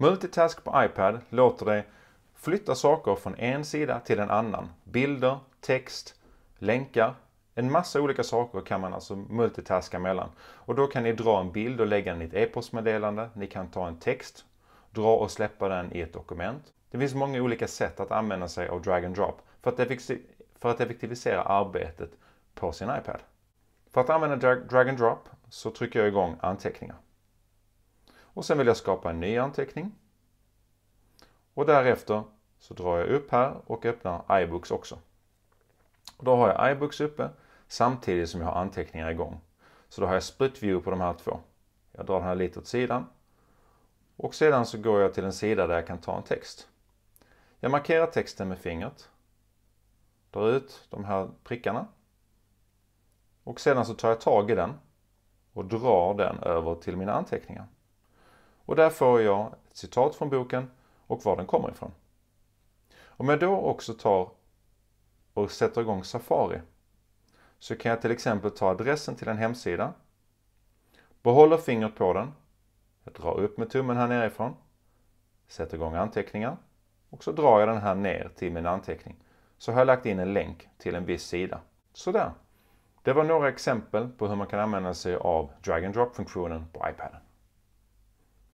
Multitask på iPad låter dig flytta saker från en sida till en annan. Bilder, text, länkar. En massa olika saker kan man alltså multitaska mellan. Och då kan ni dra en bild och lägga den i ett e-postmeddelande. Ni kan ta en text, dra och släppa den i ett dokument. Det finns många olika sätt att använda sig av drag and drop för att effektivisera arbetet på sin iPad. För att använda drag and drop så trycker jag igång anteckningar. Och sen vill jag skapa en ny anteckning. Och därefter så drar jag upp här och öppnar iBooks också. Och då har jag iBooks uppe samtidigt som jag har anteckningar igång. Så då har jag split view på de här två. Jag drar den här lite åt sidan. Och sedan så går jag till en sida där jag kan ta en text. Jag markerar texten med fingret. Drar ut de här prickarna. Och sedan så tar jag tag i den och drar den över till mina anteckningar. Och där får jag ett citat från boken och var den kommer ifrån. Om jag då också tar och sätter igång Safari så kan jag till exempel ta adressen till en hemsida, behåller fingret på den, jag drar upp med tummen här nerifrån, sätter igång anteckningar och så drar jag den här ner till min anteckning. Så har jag lagt in en länk till en viss sida. Sådär! Det var några exempel på hur man kan använda sig av drag and drop-funktionen på iPaden.